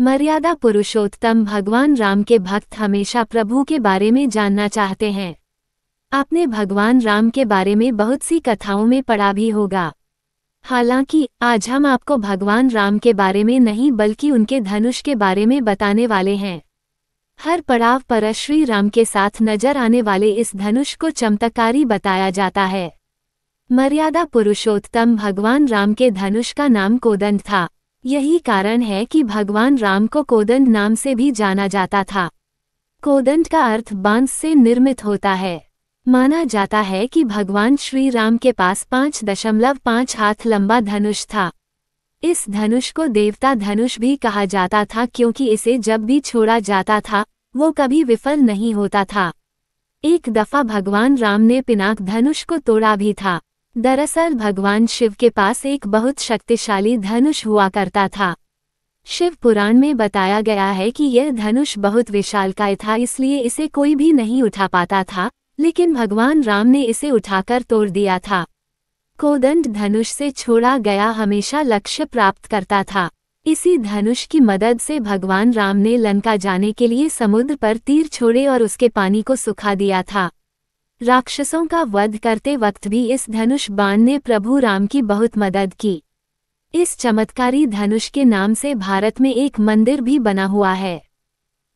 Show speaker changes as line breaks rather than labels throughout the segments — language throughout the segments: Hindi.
मर्यादा पुरुषोत्तम भगवान राम के भक्त हमेशा प्रभु के बारे में जानना चाहते हैं आपने भगवान राम के बारे में बहुत सी कथाओं में पढ़ा भी होगा हालांकि आज हम आपको भगवान राम के बारे में नहीं बल्कि उनके धनुष के बारे में बताने वाले हैं हर पड़ाव पर श्री राम के साथ नजर आने वाले इस धनुष को चमत्कारी बताया जाता है मर्यादा पुरुषोत्तम भगवान राम के धनुष का नाम कोदंड था यही कारण है कि भगवान राम को कोदंड नाम से भी जाना जाता था कोदंड का अर्थ बांस से निर्मित होता है माना जाता है कि भगवान श्री राम के पास पाँच दशमलव पाँच हाथ लंबा धनुष था इस धनुष को देवता धनुष भी कहा जाता था क्योंकि इसे जब भी छोड़ा जाता था वो कभी विफल नहीं होता था एक दफा भगवान राम ने पिनाक धनुष को तोड़ा भी था दरअसल भगवान शिव के पास एक बहुत शक्तिशाली धनुष हुआ करता था शिव पुराण में बताया गया है कि यह धनुष बहुत विशालकाय था इसलिए इसे कोई भी नहीं उठा पाता था लेकिन भगवान राम ने इसे उठाकर तोड़ दिया था कोदंड धनुष से छोड़ा गया हमेशा लक्ष्य प्राप्त करता था इसी धनुष की मदद से भगवान राम ने लंका जाने के लिए समुद्र पर तीर छोड़े और उसके पानी को सुखा दिया था राक्षसों का वध करते वक्त भी इस धनुष बाण ने प्रभु राम की बहुत मदद की इस चमत्कारी धनुष के नाम से भारत में एक मंदिर भी बना हुआ है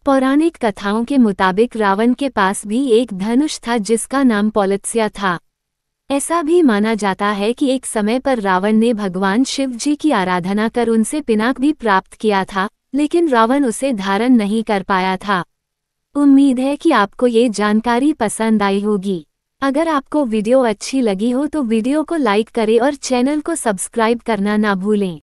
पौराणिक कथाओं के मुताबिक रावण के पास भी एक धनुष था जिसका नाम पोलत्स्या था ऐसा भी माना जाता है कि एक समय पर रावण ने भगवान शिव जी की आराधना कर उनसे पिनाक भी प्राप्त किया था लेकिन रावण उसे धारण नहीं कर पाया था उम्मीद है कि आपको ये जानकारी पसंद आई होगी अगर आपको वीडियो अच्छी लगी हो तो वीडियो को लाइक करें और चैनल को सब्सक्राइब करना ना भूलें